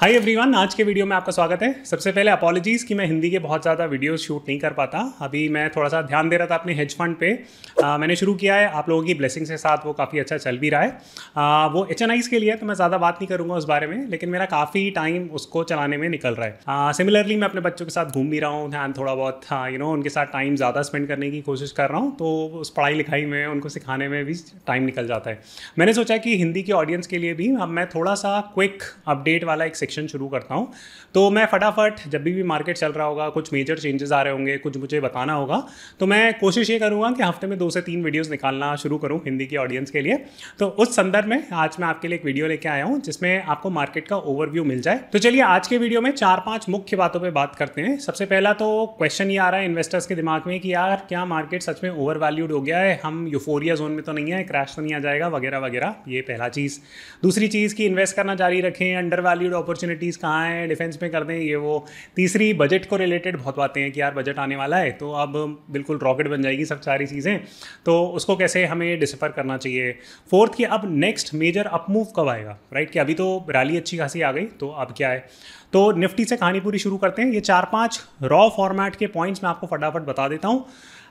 Hi everyone आज के video में आपका स्वागत है सबसे पहले अपॉलॉजीज़ कि मैं हिंदी के बहुत ज़्यादा वीडियोस शूट नहीं कर पाता अभी मैं थोड़ा सा ध्यान दे रहा था अपने हेज फंड पे आ, मैंने शुरू किया है आप लोगों की ब्लेसिंग के साथ वो काफ़ी अच्छा चल भी रहा है आ, वो एच के लिए तो मैं ज़्यादा बात नहीं करूँगा उस बारे में लेकिन मेरा काफ़ी टाइम उसको चलाने में निकल रहा है सिमिलरली मैं अपने बच्चों के साथ घूम भी रहा हूँ ध्यान थोड़ा बहुत यू हाँ, नो उनके साथ टाइम ज़्यादा स्पेंड करने की कोशिश कर रहा हूँ तो उस पढ़ाई लिखाई में उनको सिखाने में भी टाइम निकल जाता है मैंने सोचा कि हिंदी के ऑडियंस के लिए भी अब मैं थोड़ा सा क्विक अपडेट वाला एक सेक्शन शुरू करता हूँ तो मैं फटाफट जब भी भी मार्केट चल रहा होगा कुछ मेजर चेंजेस आ रहे होंगे कुछ मुझे बताना होगा तो मैं कोशिश ये करूँगा कि हफ्ते में दो से तीन वीडियोज़ निकालना शुरू करूँ हिंदी की ऑडियंस के लिए तो उस संदर्भ में आज मैं आपके लिए एक वीडियो लेके आया हूँ जिसमें आपको मार्केट का ओवरव्यू मिल जाए तो चलिए आज के वीडियो में चार पाँच मुख्य बातों पर बात करते हैं सबसे पहला तो क्वेश्चन ये आ रहा है इन्वेस्टर्स के दिमाग में कि यार क्या मार्केट सच में ओवर हो गया है हम यूफोरिया जोन में तो नहीं है क्रैश तो नहीं आ जाएगा वगैरह वगैरह ये पहला चीज़ दूसरी चीज़ कि इन्वेस्ट करना जारी रखें अंडर वैल्यूड अपॉर्चुनिटीज़ कहाँ हैं डिफेंस में कर दें ये वो तीसरी बजट को रिलेटेड बहुत बातें हैं कि यार बजट आने वाला है तो अब बिल्कुल रॉकेट बन जाएगी सब सारी चीज़ें तो उसको कैसे हमें डिसफर करना चाहिए फोर्थ कि अब नेक्स्ट मेजर अपमूव कब आएगा राइट कि अभी तो रैली अच्छी खासी आ गई तो अब क्या है तो निफ्टी से कहानी पूरी शुरू करते हैं ये चार पाँच रॉ फॉर्मेट के पॉइंट्स मैं आपको फटाफट बता देता हूँ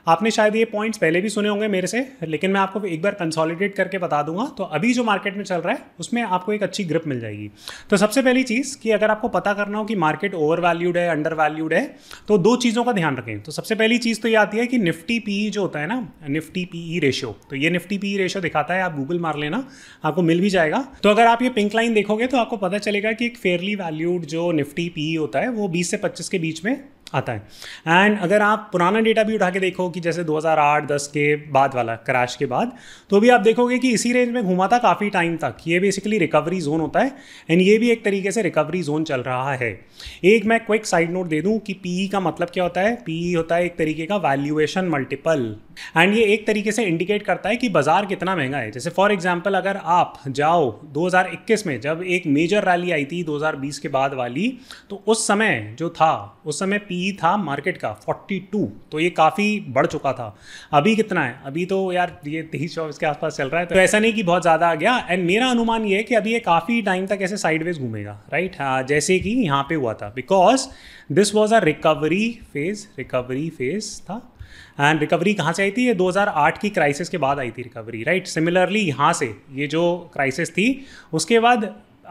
आपने शायद ये पॉइंट्स पहले भी सुने होंगे मेरे से लेकिन मैं आपको एक बार कंसोलिडेट करके बता दूंगा तो अभी जो मार्केट में चल रहा है उसमें आपको एक अच्छी ग्रिप मिल जाएगी तो सबसे पहली चीज़ कि अगर आपको पता करना हो कि मार्केट ओवर वैल्यूड है अंडर वैल्यूड है तो दो चीज़ों का ध्यान रखें तो सबसे पहली चीज़ तो ये आती है कि निफ्टी पी e जो होता है ना निफ्टी पी ई रेशियो तो ये निफ्टी पी रेशियो दिखाता है आप गूगल मार लेना आपको मिल भी जाएगा तो अगर आप ये पिंक लाइन देखोगे तो आपको पता चलेगा कि एक फेयरली वैल्यूड जो निफ्टी पी e होता है वो बीस से पच्चीस के बीच में आता है एंड अगर आप पुराना डेटा भी उठा के देखो कि जैसे 2008-10 के बाद वाला क्रैश के बाद तो भी आप देखोगे कि इसी रेंज में घूमा था काफ़ी टाइम तक ये बेसिकली रिकवरी जोन होता है एंड ये भी एक तरीके से रिकवरी जोन चल रहा है एक मैं क्विक साइड नोट दे दूँ कि पी का मतलब क्या होता है पी होता है एक तरीके का वैल्यूएशन मल्टीपल एंड ये एक तरीके से इंडिकेट करता है कि बाजार कितना महंगा है जैसे फॉर एग्जाम्पल अगर आप जाओ 2021 में जब एक मेजर रैली आई थी 2020 के बाद वाली तो उस समय जो था उस समय पी ई था मार्केट का 42 तो ये काफ़ी बढ़ चुका था अभी कितना है अभी तो यार ये तेईस चौबीस के आसपास चल रहा है तो ऐसा नहीं कि बहुत ज़्यादा आ गया एंड मेरा अनुमान ये है कि अभी ये काफ़ी टाइम तक ऐसे साइडवेज घूमेगा राइट हाँ, जैसे कि यहाँ पे हुआ था because this was a recovery phase recovery phase था एंड रिकवरी कहाँ से आई थी ये 2008 की क्राइसिस के बाद आई थी रिकवरी राइट सिमिलरली यहाँ से ये जो क्राइसिस थी उसके बाद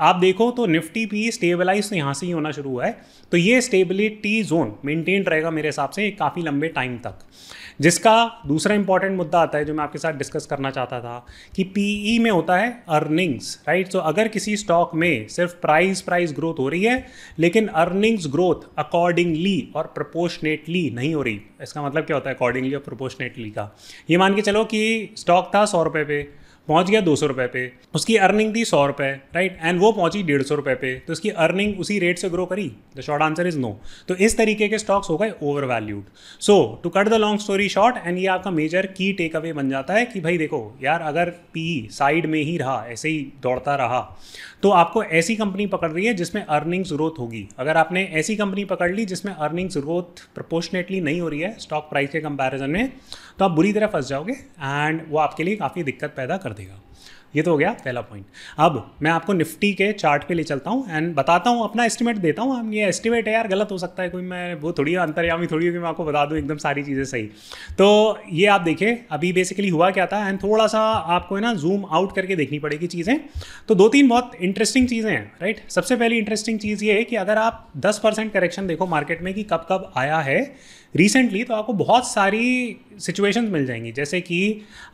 आप देखो तो निफ्टी भी स्टेबलाइज तो यहाँ से ही होना शुरू हुआ है तो ये स्टेबिलिटी जोन मेंटेन रहेगा मेरे हिसाब से काफ़ी लंबे टाइम तक जिसका दूसरा इंपॉर्टेंट मुद्दा आता है जो मैं आपके साथ डिस्कस करना चाहता था कि पीई e में होता है अर्निंग्स राइट सो अगर किसी स्टॉक में सिर्फ प्राइस प्राइस ग्रोथ हो रही है लेकिन अर्निंग्स ग्रोथ अकॉर्डिंगली और प्रपोर्शनेटली नहीं हो रही इसका मतलब क्या होता है अकॉर्डिंगली और प्रपोर्शनेटली का ये मान के चलो कि स्टॉक था सौ रुपये पे पहुंच गया दो सौ रुपए पे उसकी अर्निंग थी सौ रुपए राइट एंड वो पहुंची डेढ़ सौ रुपए पे तो उसकी अर्निंग उसी रेट से ग्रो करी the short answer is no तो इस तरीके के स्टॉक्स हो गए overvalued so to cut the long story short and ये आपका मेजर की टेक अवे बन जाता है कि भाई देखो यार अगर पी साइड में ही रहा ऐसे ही दौड़ता रहा तो आपको ऐसी कंपनी पकड़ रही है जिसमें अर्निंग्स ग्रोथ होगी अगर आपने ऐसी कंपनी पकड़ ली जिसमें अर्निंग्स ग्रोथ प्रपोर्शनेटली नहीं हो रही है स्टॉक प्राइस के कंपेरिजन में तो आप बुरी तरह फंस जाओगे एंड वो आपके लिए काफ़ी दिक्कत पैदा कर देगा ये तो हो गया पहला पॉइंट अब मैं आपको निफ्टी के चार्ट पे ले चलता हूँ एंड बताता हूँ अपना एस्टिमेट देता हूँ ये एस्टिमेट है यार गलत हो सकता है कोई मैं वो थोड़ी अंतरयामी थोड़ी हो कि मैं आपको बता दूँ एकदम सारी चीज़ें सही तो ये आप देखिए अभी बेसिकली हुआ क्या था एंड थोड़ा सा आपको है ना जूम आउट करके देखनी पड़ेगी चीज़ें तो दो तीन बहुत इंटरेस्टिंग चीज़ें हैं राइट सबसे पहली इंटरेस्टिंग चीज़ ये है कि अगर आप दस करेक्शन देखो मार्केट में कि कब कब आया है रिसेंटली तो आपको बहुत सारी सिचुएशन मिल जाएंगी जैसे कि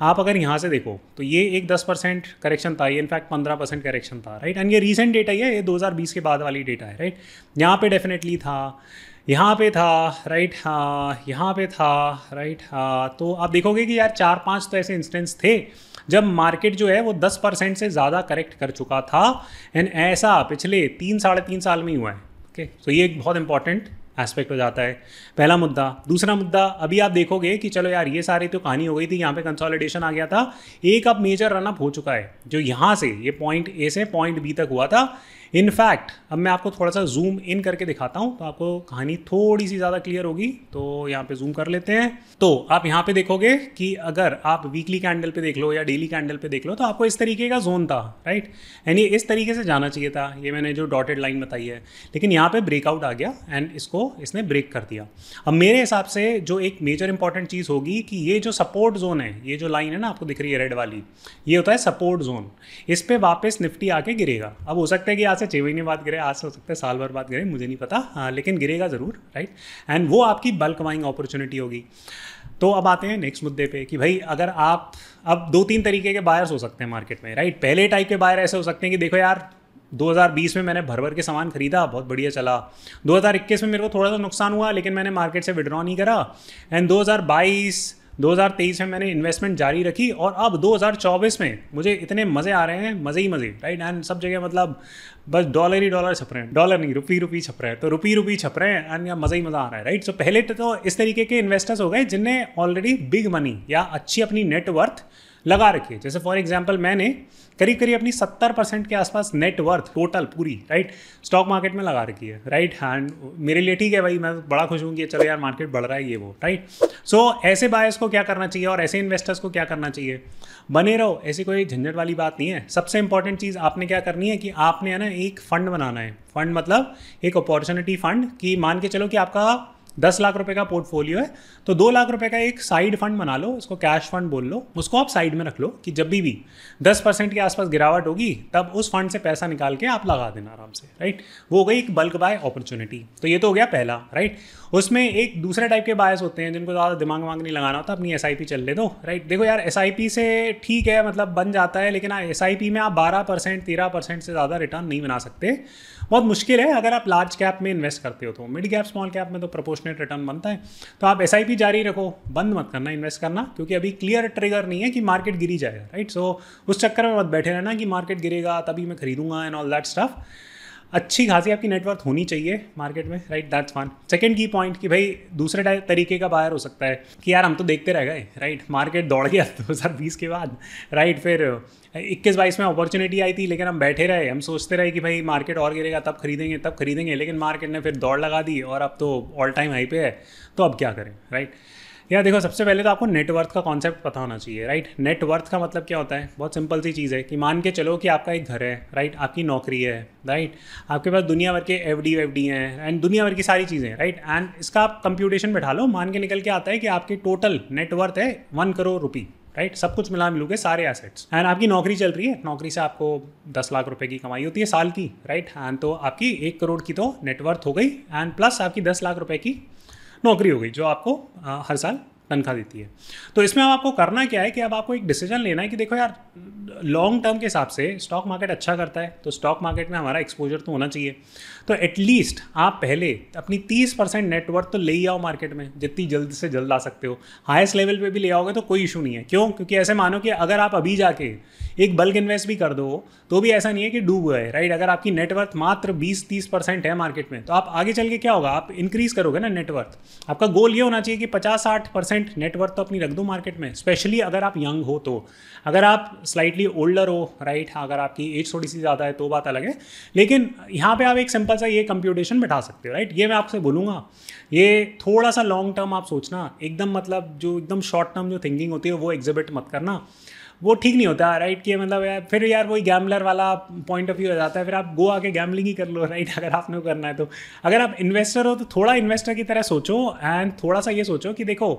आप अगर यहाँ से देखो तो ये एक दस परसेंट करेक्शन था ये इनफैक्ट पंद्रह परसेंट करेक्शन था राइट एंड ये रिसेंट डेटा ये दो हज़ार बीस के बाद वाली डेटा है राइट यहाँ पे डेफिनेटली था यहाँ पे था राइट हाँ यहाँ पे था राइट हाँ तो आप देखोगे कि यार चार पांच तो ऐसे इंस्टेंस थे जब मार्केट जो है वो दस परसेंट से ज़्यादा करेक्ट कर चुका था एंड ऐसा पिछले तीन साढ़े तीन साल में ही हुआ है ओके okay? सो so ये एक बहुत इंपॉर्टेंट एस्पेक्ट हो जाता है पहला मुद्दा दूसरा मुद्दा अभी आप देखोगे कि चलो यार ये सारी तो कहानी हो गई थी यहाँ पे कंसोलिडेशन आ गया था एक अब मेजर रनअप हो चुका है जो यहाँ से ये पॉइंट ए से पॉइंट बी तक हुआ था इनफैक्ट अब मैं आपको थोड़ा सा जूम इन करके दिखाता हूँ तो आपको कहानी थोड़ी सी ज़्यादा क्लियर होगी तो यहाँ पे जूम कर लेते हैं तो आप यहाँ पे देखोगे कि अगर आप वीकली कैंडल पे देख लो या डेली कैंडल पे देख लो तो आपको इस तरीके का जोन था राइट एंड ये इस तरीके से जाना चाहिए था ये मैंने जो डॉटेड लाइन बताई है लेकिन यहाँ पर ब्रेकआउट आ गया एंड इसको इसने ब्रेक कर दिया अब मेरे हिसाब से जो एक मेजर इंपॉर्टेंट चीज़ होगी कि ये जो सपोर्ट जोन है ये जो लाइन है ना आपको दिख रही है रेड वाली ये होता है सपोर्ट जोन इस पर वापस निफ्टी आके गिरेगा अब हो सकता है कि आज से छः महीने बाद गिरे आज से हो सकता है साल भर बाद गिरे मुझे नहीं पता आ, हाँ, लेकिन गिरेगा ज़रूर राइट एंड वो आपकी बल्क बाइंग अपॉर्चुनिटी होगी तो अब आते हैं नेक्स्ट मुद्दे पे कि भाई अगर आप अब दो तीन तरीके के बायर्स हो सकते हैं मार्केट में राइट पहले टाइप के बायर ऐसे हो सकते हैं कि देखो यार 2020 में मैंने भर भर के सामान खरीदा बहुत बढ़िया चला 2021 में मेरे को थोड़ा सा नुकसान हुआ लेकिन मैंने मार्केट से विड्रॉ नहीं करा एंड 2022 2023 में मैंने इन्वेस्टमेंट जारी रखी और अब 2024 में मुझे इतने मज़े आ रहे हैं मज़े ही मज़े राइट एंड सब जगह मतलब बस डॉलर ही डॉलर छप रहे हैं डॉलर नहीं रुपी रुपी छप रहे हैं तो रुपी रुपी छप रहे हैं एंड यहाँ मज़ा ही मज़ा आ रहा है राइट सो पहले तो इस तरीके के इन्वेस्टर्स हो गए जिनने ऑलरेडी बिग मनी या अच्छी अपनी नेटवर्थ लगा रखी है जैसे फॉर एग्जाम्पल मैंने करीब करीब अपनी सत्तर परसेंट के आसपास नेटवर्थ टोटल पूरी राइट स्टॉक मार्केट में लगा रखी है राइट हैंड मेरे लिए ठीक है भाई मैं बड़ा खुश हूँ कि चलो यार मार्केट बढ़ रहा है ये वो राइट सो so, ऐसे बायर्स को क्या करना चाहिए और ऐसे इन्वेस्टर्स को क्या करना चाहिए बने रहो ऐसी कोई झंझट वाली बात नहीं है सबसे इंपॉर्टेंट चीज़ आपने क्या करनी है कि आपने है ना एक फ़ंड बनाना है फंड मतलब एक अपॉर्चुनिटी फंड कि मान के चलो कि आपका दस लाख रुपए का पोर्टफोलियो है तो दो लाख रुपए का एक साइड फंड बना लो उसको कैश फंड बोल लो उसको आप साइड में रख लो कि जब भी भी दस परसेंट के आसपास गिरावट होगी तब उस फंड से पैसा निकाल के आप लगा देना आराम से राइट वो हो गई एक बल्क बाय अपॉर्चुनिटी तो ये तो हो गया पहला राइट उसमें एक दूसरे टाइप के बायस होते हैं जिनको ज़्यादा दिमाग वामाग नहीं लगाना होता अपनी एस चल ले दो तो, राइट देखो यार एस से ठीक है मतलब बन जाता है लेकिन एस हाँ, में आप बारह परसेंट तेरह परसेंट से ज़्यादा रिटर्न नहीं बना सकते बहुत मुश्किल है अगर आप लार्ज कैप में इन्वेस्ट करते हो तो मिड कैप स्मॉल कैप में तो प्रोपोर्शनेट रिटर्न बनता है तो आप एस जारी रखो बंद मत करना इन्वेस्ट करना क्योंकि अभी क्लियर ट्रिगर नहीं है कि मार्केट गिरी जाएगा राइट सो उस चक्कर में मत बैठे रहना कि मार्केट गिरेगा तभी मैं खरीदूंगा एंड ऑल दैट स्टफ़ अच्छी खासी आपकी नेटवर्थ होनी चाहिए मार्केट में राइट दैट्स वन सेकेंड की पॉइंट कि भाई दूसरे तरीके का बायर हो सकता है कि यार हम तो देखते रह गए राइट मार्केट दौड़ गया दो हज़ार बीस के बाद राइट फिर इक्कीस बाईस में अपॉर्चुनिटी आई थी लेकिन हम बैठे रहे हम सोचते रहे कि भाई मार्केट और गिरेगा तब खरीदेंगे तब खरीदेंगे लेकिन मार्केट ने फिर दौड़ लगा दी और अब तो ऑल टाइम हाई पे है तो अब क्या करें राइट right? या देखो सबसे पहले तो आपको नेटवर्थ का कॉन्सेप्ट पता होना चाहिए राइट नेटवर्थ का मतलब क्या होता है बहुत सिंपल सी चीज़ है कि मान के चलो कि आपका एक घर है राइट आपकी नौकरी है राइट आपके पास दुनिया भर के एफ डी एफ डी हैं एंड दुनिया भर की सारी चीज़ें राइट एंड इसका आप कंप्यूटेशन बैठा लो मान के निकल के आता है कि आपकी टोटल नेटवर्थ है वन करोड़ रुपी राइट सब कुछ मिला मिलूंगे सारे एसेट्स एंड आपकी नौकरी चल रही है नौकरी से आपको दस लाख रुपए की कमाई होती है साल की राइट एंड तो आपकी एक करोड़ की तो नेटवर्थ हो गई एंड प्लस आपकी दस लाख रुपए की नौकरी हो गई जो आपको हर साल तनख्वाह देती है तो इसमें अब आपको करना क्या है कि अब आपको एक डिसीजन लेना है कि देखो यार लॉन्ग टर्म के हिसाब से स्टॉक मार्केट अच्छा करता है तो स्टॉक मार्केट में हमारा एक्सपोजर तो होना चाहिए तो एटलीस्ट आप पहले अपनी 30 परसेंट नेटवर्क तो ले ही आओ मार्केट में जितनी जल्द से जल्द आ सकते हो हाईएस्ट लेवल पे भी ले आओगे तो कोई इशू नहीं है क्यों क्योंकि ऐसे मानो कि अगर आप अभी जाके एक बल्क इन्वेस्ट भी कर दो तो भी ऐसा नहीं है कि डूब गए राइट अगर आपकी नेटवर्थ मात्र बीस तीस परसेंट है मार्केट में तो आप आगे चल के क्या होगा आप इंक्रीज करोगे ना नेटवर्थ आपका गोल ये होना चाहिए कि पचास साठ परसेंट नेटवर्थ तो अपनी रख दो मार्केट में स्पेशली अगर आप यंग हो तो अगर आप स्लाइटली भी ओल्डर हो राइट अगर आपकी एज थोड़ी सी ज़्यादा है तो बात अलग है लेकिन यहाँ पे आप एक सिंपल सा ये कंप्यूटेशन बिठा सकते हो राइट ये मैं आपसे बोलूँगा ये थोड़ा सा लॉन्ग टर्म आप सोचना एकदम मतलब जो एकदम शॉर्ट टर्म जो थिंकिंग होती है वो एग्जिबिट मत करना वो ठीक नहीं होता राइट कि मतलब यार फिर यार वही गैमलर वाला पॉइंट ऑफ व्यू आ जाता है फिर आप गो आके गैम्बलिंग ही कर लो राइट अगर आपने करना है तो अगर आप इन्वेस्टर हो तो थोड़ा इन्वेस्टर की तरह सोचो एंड थोड़ा सा ये सोचो कि देखो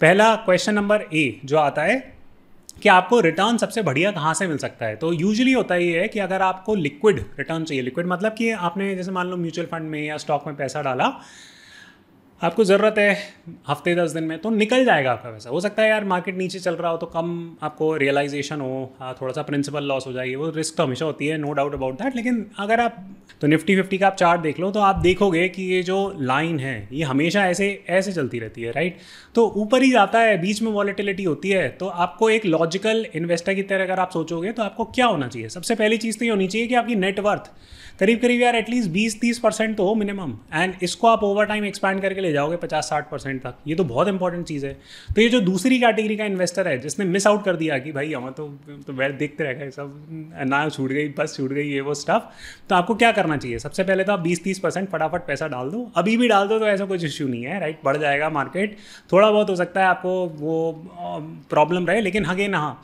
पहला क्वेश्चन नंबर ए जो आता है कि आपको रिटर्न सबसे बढ़िया कहाँ से मिल सकता है तो यूजली होता ही है कि अगर आपको लिक्विड रिटर्न चाहिए लिक्विड मतलब कि आपने जैसे मान लो म्यूचुअल फंड में या स्टॉक में पैसा डाला आपको ज़रूरत है हफ्ते दस दिन में तो निकल जाएगा आपका पैसा हो सकता है यार मार्केट नीचे चल रहा हो तो कम आपको रियलाइजेशन हो हाँ, थोड़ा सा प्रिंसिपल लॉस हो जाएगी वो रिस्क तो हमेशा होती है नो डाउट अबाउट दैट लेकिन अगर आप तो निफ्टी फिफ्टी का आप चार्ट देख लो तो आप देखोगे कि ये जो लाइन है ये हमेशा ऐसे ऐसे चलती रहती है राइट तो ऊपर ही जाता है बीच में वॉलीटिलिटी होती है तो आपको एक लॉजिकल इन्वेस्टर की तरह अगर आप सोचोगे तो आपको क्या होना चाहिए सबसे पहली चीज़ तो ये होनी चाहिए कि आपकी नेटवर्थ करीब करीब यार एटलीस्ट बीस तीस परसेंट तो हो मिनिमम एंड इसको आप ओवर टाइम एक्सपैंड करके ले जाओगे पचास साठ परसेंट तक ये तो बहुत इंपॉर्टेंट चीज़ है तो ये जो दूसरी कैटेगरी का इन्वेस्टर है जिसने मिस आउट कर दिया कि भाई हमें तो तो वैसे देखते रह गए सब ना छूट गई बस छूट गई ये वो स्टफ तो आपको क्या करना चाहिए सबसे पहले तो आप बीस तीस परसेंट फटाफट पैसा डाल दो अभी भी डाल दो तो ऐसा कुछ इश्यू नहीं है राइट बढ़ जाएगा मार्केट थोड़ा बहुत हो सकता है आपको वो प्रॉब्लम um, रहे लेकिन अगेन हाँ, हाँ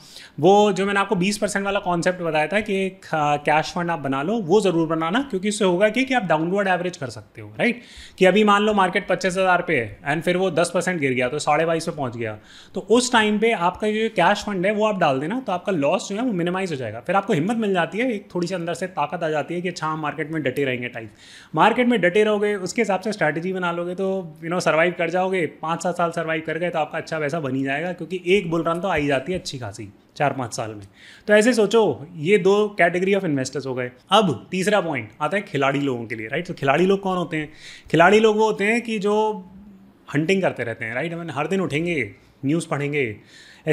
वो जो मैंने आपको बीस परसेंट वाला कॉन्सेप्ट बताया था कि एक कैश हाँ, फंड आप बना लो वो ज़रूर बना करना ना क्योंकि इससे होगा कि, कि आप डाउनवर्ड एवरेज कर सकते हो राइट कि अभी मान लो मार्केट पच्चीस हज़ार पे है एंड फिर वो दस परसेंट गिर गया तो साढ़े बाईस पे पहुंच गया तो उस टाइम पे आपका जो कैश फंड है वो आप डाल देना तो आपका लॉस जो है वो मिनिमाइज हो जाएगा फिर आपको हिम्मत मिल जाती है एक थोड़ी सी अंदर से ताकत आ जाती है कि अच्छा मार्केट हाँ, में डटे रहेंगे टाइम मार्केट में डटे रहोगे उसके हिसाब से स्ट्रैटेजी बना लोगे तो यू नो सर्वाइव कर जाओगे पाँच सात साल सर्वाइव कर गए तो आपका अच्छा वैसा बनी जाएगा क्योंकि एक बुल रन तो आई जाती है अच्छी खासी चार पाँच साल में तो ऐसे सोचो ये दो कैटेगरी ऑफ इन्वेस्टर्स हो गए अब तीसरा पॉइंट आता है खिलाड़ी लोगों के लिए राइट तो खिलाड़ी लोग कौन होते हैं खिलाड़ी लोग वो होते हैं कि जो हंटिंग करते रहते हैं राइट हमें हर दिन उठेंगे न्यूज़ पढ़ेंगे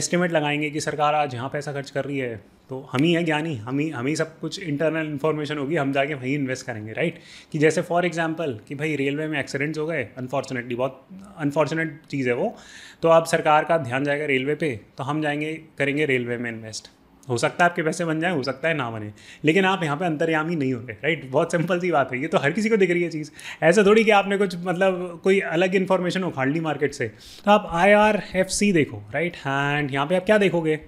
एस्टिमेट लगाएंगे कि सरकार आज यहाँ पैसा खर्च कर रही है तो हम ही है ज्ञानी हम ही हमें सब कुछ इंटरनल इन्फॉर्मेशन होगी हम जाके वहीं इन्वेस्ट करेंगे राइट कि जैसे फॉर एग्जांपल कि भाई रेलवे में एक्सीडेंट्स हो गए अनफॉर्चुनेटली बहुत अनफॉर्चुनेट चीज़ है वो तो अब सरकार का ध्यान जाएगा रेलवे पे तो हम जाएंगे करेंगे रेलवे में इन्वेस्ट हो सकता है आपके पैसे बन जाए हो सकता है ना बने लेकिन आप यहाँ पे अंतर्यामी नहीं हो रहे राइट बहुत सिंपल सी बात है ये तो हर किसी को दिख रही है चीज़ ऐसा थोड़ी कि आपने कुछ मतलब कोई अलग इन्फॉर्मेशन उखाड़ ली मार्केट से तो आप आई आर एफ सी देखो राइट एंड यहाँ पे आप क्या देखोगे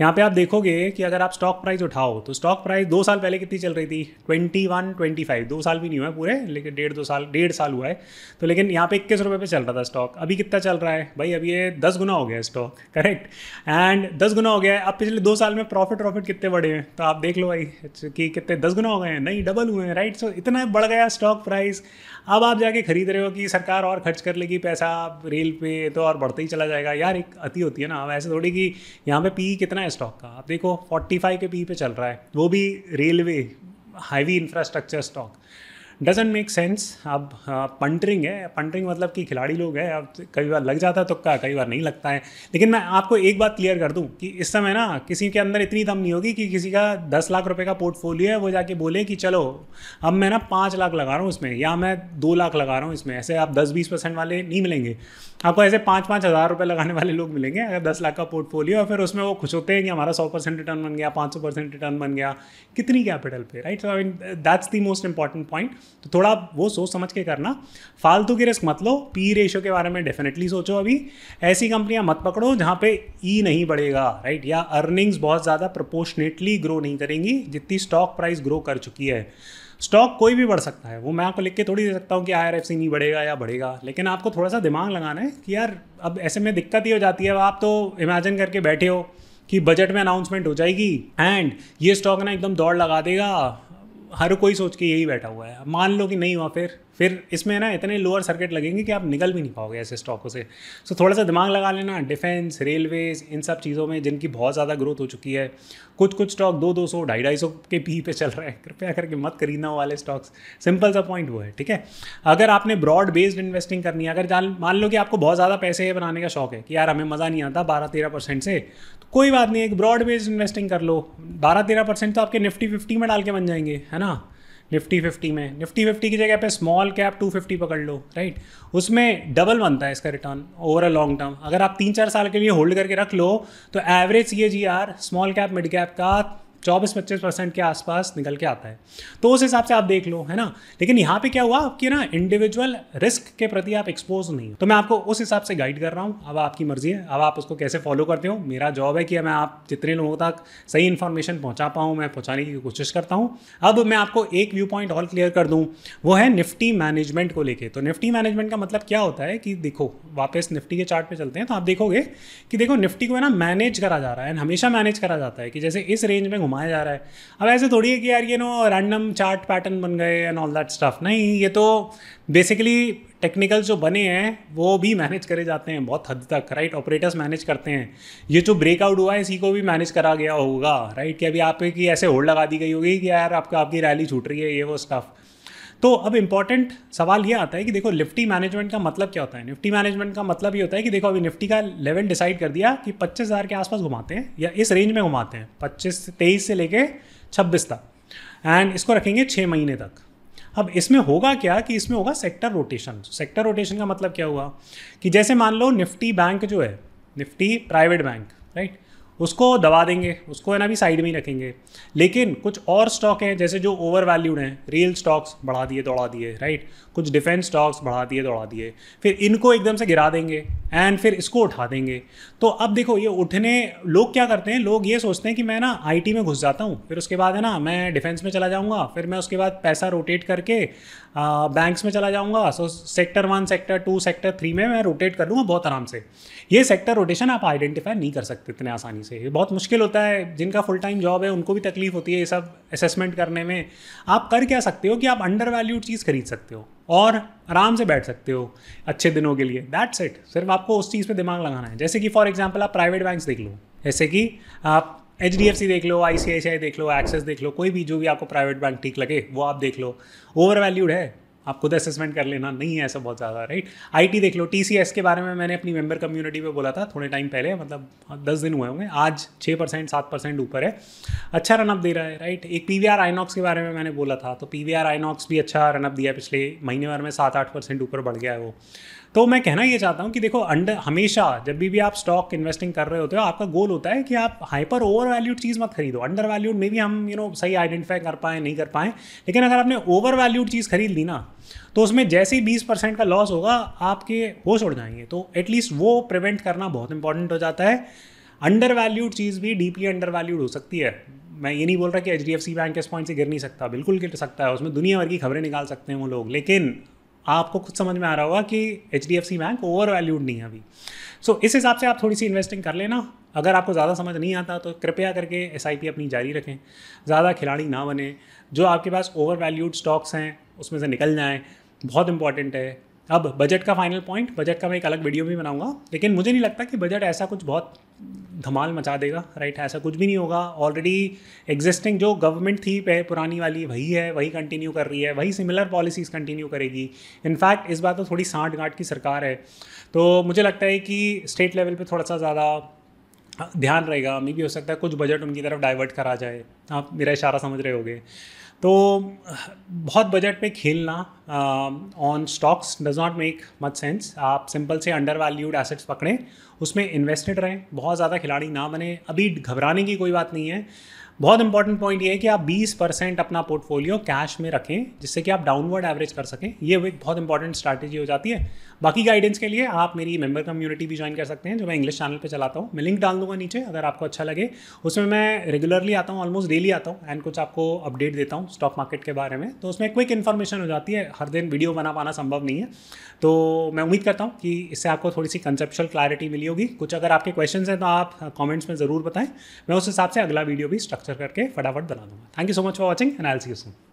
यहाँ पे आप देखोगे कि अगर आप स्टॉक प्राइस उठाओ तो स्टॉक प्राइस दो साल पहले कितनी चल रही थी ट्वेंटी वन ट्वेंटी फाइव दो साल भी नहीं हुआ है पूरे लेकिन डेढ़ दो साल डेढ़ साल हुआ है तो लेकिन यहाँ पे इक्कीस रुपये पर चल रहा था स्टॉक अभी कितना चल रहा है भाई अभी ये दस गुना हो गया है स्टॉक करेक्ट एंड दस गुना हो गया है अब पिछले दो साल में प्रॉफिट प्रॉफिट कितने बढ़े हैं तो आप देख लो भाई कि कितने दस गुना हो गए हैं नहीं डबल हुए हैं राइट सो इतना बढ़ गया स्टॉक प्राइस अब आप जाके खरीद रहे हो कि सरकार और खर्च कर लेगी पैसा रेल पे तो और बढ़ते ही चला जाएगा यार एक अति होती है ना अब ऐसे थोड़ी कि यहाँ पे पी कितना है स्टॉक का आप देखो फोर्टी फाइव के पी पे चल रहा है वो भी railway heavy infrastructure stock doesn't make sense अब पंटरिंग हाँ, है पंटरिंग मतलब कि खिलाड़ी लोग हैं अब कई बार लग जाता है तो क्या कई बार नहीं लगता है लेकिन मैं आपको एक बात क्लियर कर दूं कि इस समय ना किसी के अंदर इतनी दम नहीं होगी कि किसी का दस लाख रुपए का पोर्टफोलियो है वो जाके बोले कि चलो अब मैं ना पाँच लाख लगा रहा हूँ इसमें या मैं दो लाख लगा रहा हूँ इसमें ऐसे आप दस बीस परसेंट वाले नहीं मिलेंगे आपको ऐसे पाँच पाँच हज़ार रुपये लगाने वाले लोग मिलेंगे अगर दस लाख का पोर्टफोलियो है फिर उसमें वो खुश होते हैं कि हमारा सौ परसेंट रिटर्न बन गया पाँच सौ परसेंट रिटर्न बन गया कितनी कैपिटल पे right so I mean that's the most important point तो थोड़ा वो सोच समझ के करना फालतू की रिस्क मत लो पी रेशो के बारे में डेफिनेटली सोचो अभी ऐसी कंपनियां मत पकड़ो जहाँ पे ई e नहीं बढ़ेगा राइट या अर्निंग्स बहुत ज़्यादा प्रपोर्शनेटली ग्रो नहीं करेंगी जितनी स्टॉक प्राइस ग्रो कर चुकी है स्टॉक कोई भी बढ़ सकता है वो मैं आपको लिख के थोड़ी दे सकता हूँ कि आई आर एफ सी नहीं बढ़ेगा या बढ़ेगा लेकिन आपको थोड़ा सा दिमाग लगाना है कि यार अब ऐसे में दिक्कत ही हो जाती है आप तो इमेजिन करके बैठे हो कि बजट में अनाउंसमेंट हो जाएगी एंड ये स्टॉक ना एकदम दौड़ लगा देगा हर कोई सोच के यही बैठा हुआ है मान लो कि नहीं हुआ फिर फिर इसमें ना इतने लोअर सर्किट लगेंगे कि आप निकल भी नहीं पाओगे ऐसे स्टॉकों से सो so, थोड़ा सा दिमाग लगा लेना डिफेंस रेलवेज इन सब चीज़ों में जिनकी बहुत ज़्यादा ग्रोथ हो चुकी है कुछ कुछ स्टॉक दो दो सौ ढाई ढाई सौ के पी पे चल रहे हैं कृपया करके मत खरीदना वाले स्टॉक्स सिंपल सा पॉइंट वो है ठीक है अगर आपने ब्रॉड बेस्ड इन्वेस्टिंग करनी है अगर मान लो कि आपको बहुत ज़्यादा पैसे बनाने का शौक है कि यार हमें मज़ा नहीं आता बारह तेरह परसेंट से तो कोई बात नहीं एक ब्रॉड बेस्ड इन्वेस्टिंग कर लो बारह तेरह परसेंट तो आपके निफ्टी फिफ्टी में डाल के बन जाएंगे है ना निफ्टी फिफ्टी में निफ्टी फिफ्टी की जगह पे स्मॉल कैप टू फिफ्टी पकड़ लो राइट उसमें डबल बनता है इसका return over a long term अगर आप तीन चार साल के लिए होल्ड करके रख लो तो average C A G R small cap mid cap का चौबीस पच्चीस परसेंट के आसपास निकल के आता है तो उस हिसाब से आप देख लो है ना लेकिन यहाँ पे क्या हुआ आपकी ना इंडिविजुअल रिस्क के प्रति आप एक्सपोज नहीं तो मैं आपको उस हिसाब से गाइड कर रहा हूँ अब आपकी मर्जी है अब आप उसको कैसे फॉलो करते हो मेरा जॉब है कि मैं आप जितने लोगों तक सही इन्फॉर्मेशन पहुँचा पाऊँ मैं पहुँचाने की कोशिश करता हूँ अब मैं आपको एक व्यू पॉइंट और क्लियर कर दूँ वो है निफ्टी मैनेजमेंट को लेकर तो निफ्टी मैनेजमेंट का मतलब क्या होता है कि देखो वापस निफ्टी के चार्ट पे चलते हैं तो आप देखोगे कि देखो निफ्टी को है ना मैनेज करा जा रहा है हमेशा मैनेज करा जाता है कि जैसे इस रेंज में घुमाया जा रहा है अब ऐसे थोड़ी है कि यार ये नो रैंडम चार्ट पैटर्न बन गए एंड ऑल दैट स्टफ नहीं ये तो बेसिकली टेक्निकल जो बने हैं वो भी मैनेज करे जाते हैं बहुत हद तक राइट ऑपरेटर्स मैनेज करते हैं ये जो ब्रेकआउट हुआ है इसी को भी मैनेज करा गया होगा राइट कि अभी आप कि ऐसे होल्ड लगा दी गई होगी कि यार आपका आपकी रैली छूट रही है ये वो स्टफ़ तो अब इंपॉर्टेंट सवाल ये आता है कि देखो निफ्टी मैनेजमेंट का मतलब क्या होता है निफ्टी मैनेजमेंट का मतलब ये होता है कि देखो अभी निफ्टी का लेवल डिसाइड कर दिया कि पच्चीस हज़ार के आसपास घुमाते हैं या इस रेंज में घुमाते हैं पच्चीस तेईस से लेके छब्बीस तक एंड इसको रखेंगे छः महीने तक अब इसमें होगा क्या कि इसमें होगा सेक्टर रोटेशन सेक्टर रोटेशन का मतलब क्या हुआ कि जैसे मान लो निफ्टी बैंक जो है Nifty private bank right right? उसको दबा देंगे उसको है ना भी साइड में ही रखेंगे लेकिन कुछ और स्टॉक हैं जैसे जो ओवर वैल्यूड हैं रियल स्टॉक्स बढ़ा दिए दौड़ा दिए राइट कुछ डिफेंस स्टॉक्स बढ़ा दिए दौड़ा दिए फिर इनको एकदम से गिरा देंगे एंड फिर इसको उठा देंगे तो अब देखो ये उठने लोग क्या करते हैं लोग ये सोचते हैं कि मैं ना आई में घुस जाता हूँ फिर उसके बाद है ना मैं डिफेंस में चला जाऊँगा फिर मैं उसके बाद पैसा रोटेट करके बैंक्स में चला जाऊँगा so sector one sector two sector three में मैं रोटेट कर लूँगा बहुत आराम से ये सेक्टर रोटेशन आप आइडेंटिफाई नहीं कर सकते इतने आसानी से से बहुत मुश्किल होता है जिनका फुल टाइम जॉब है उनको भी तकलीफ होती है ये सब असेसमेंट करने में आप कर क्या सकते हो कि आप अंडर वैल्यूड चीज़ खरीद सकते हो और आराम से बैठ सकते हो अच्छे दिनों के लिए दैट्स इट सिर्फ आपको उस चीज़ पर दिमाग लगाना है जैसे कि फॉर एग्जाम्पल आप प्राइवेट बैंक देख लो जैसे कि आप एच डी एफ सी देख लो आई सी आई सी आई देख लो एक्सेस देख लो कोई भी जो भी आपको प्राइवेट बैंक ठीक लगे वो आप देख लो ओवर वैल्यूड है आप खुद असेसमेंट कर लेना नहीं है ऐसा बहुत ज़्यादा राइट आईटी देख लो टीसीएस के बारे में मैंने अपनी मेंबर कम्युनिटी में बोला था थोड़े टाइम पहले मतलब हाँ, दस दिन हुए होंगे आज छः परसेंट सात परसेंट ऊपर है अच्छा रनअप दे रहा है राइट एक पी वी आर आइनॉक्स के बारे में मैंने बोला था तो पी वी आर आइनॉक्स भी अच्छा रनअप दिया पिछले महीने भर में सात आठ परसेंट ऊपर बढ़ गया है वो तो मैं कहना ये चाहता हूँ कि देखो अंडर हमेशा जब भी भी आप स्टॉक इन्वेस्टिंग कर रहे होते हो आपका गोल होता है कि आप हाइपर ओवर वैल्यूड चीज़ मत खरीदो अंडर वैल्यूड में भी हम यू you नो know, सही आइडेंटिफाई कर पाएँ नहीं कर पाएँ लेकिन अगर आपने ओवर वैल्यूड चीज़ खरीद ली ना तो उसमें जैसे ही बीस परसेंट का लॉस होगा आपके होश उड़ जाएंगे तो एटलीस्ट वो प्रिवेंट करना बहुत इंपॉर्टेंट हो जाता है अंडर वैल्यूड चीज़ भी डीपली अंडर वैल्यूड हो सकती है मैं ये नहीं बोल रहा कि H D F C bank इस पॉइंट से गिर नहीं सकता बिल्कुल गिर सकता है उसमें दुनिया भर की खबरें निकाल सकते हैं वो लोग लेकिन आपको खुद समझ में आ रहा होगा कि H D F C bank over valued नहीं है अभी सो so, इस हिसाब से आप थोड़ी सी इन्वेस्टिंग कर लेना अगर आपको ज़्यादा समझ नहीं आता तो कृपया करके एस आई पी अपनी जारी रखें ज़्यादा खिलाड़ी ना बने जो आपके पास ओवर वैल्यूड स्टॉक्स हैं उसमें से निकल जाएँ बहुत इंपॉर्टेंट है अब बजट का फाइनल पॉइंट बजट का मैं एक अलग वीडियो भी बनाऊंगा लेकिन मुझे नहीं लगता कि बजट ऐसा कुछ बहुत धमाल मचा देगा राइट ऐसा कुछ भी नहीं होगा ऑलरेडी एग्जिस्टिंग जो गवर्नमेंट थी पे पुरानी वाली वही है वही कंटिन्यू कर रही है वही सिमिलर पॉलिसीज़ कंटिन्यू करेगी इनफैक्ट इस बार तो थोड़ी साठ गांठ की सरकार है तो मुझे लगता है कि स्टेट लेवल पे थोड़ा सा ज़्यादा ध्यान रहेगा मे भी हो सकता है कुछ बजट उनकी तरफ डाइवर्ट करा जाए आप मेरा इशारा समझ रहे होगे तो बहुत बजट में खेलना on stocks does not make much sense आप सिंपल से अंडर वैल्यूड एसेट्स पकड़ें उसमें इन्वेस्टेड रहें बहुत ज़्यादा खिलाड़ी ना बने अभी घबराने की कोई बात नहीं है बहुत इंपॉर्टेंट पॉइंट ये है कि आप 20 परसेंट अपना पोर्टफोलियो कैश में रखें जिससे कि आप डाउनवर्ड एवरेज कर सकें ये एक बहुत इंपॉर्टेंट स्ट्रैटेजी हो जाती है बाकी गाइडेंस के लिए आप मेरी मेंबर कम्युनिटी भी ज्वाइन कर सकते हैं जो मैं इंग्लिश चैनल पे चलाता हूँ मैं लिंक डाल दूंगा नीचे अगर आपको अच्छा लगे उसमें मैं रेगुलरली आता हूँ ऑलमोस्ट डेली आता हूँ एंड कुछ आपको अपडेट देता हूँ स्टॉक मार्केट के बारे में तो उसमें क्विक इन्फॉर्मेशन हो जाती है हर दिन वीडियो बना पाना संभव नहीं है तो मैं उम्मीद करता हूँ कि इससे आपको थोड़ी सी कंसेप्शल क्लैरिटी मिली होगी कुछ अगर आपके क्वेश्चन हैं तो आप कॉमेंट्स में ज़रूर बताएं मैं उस हिसाब से अगला वीडियो भी स्ट्रक्चर कैप्चर करके फटाफट बना दूंगा thank you so much for watching and I see you soon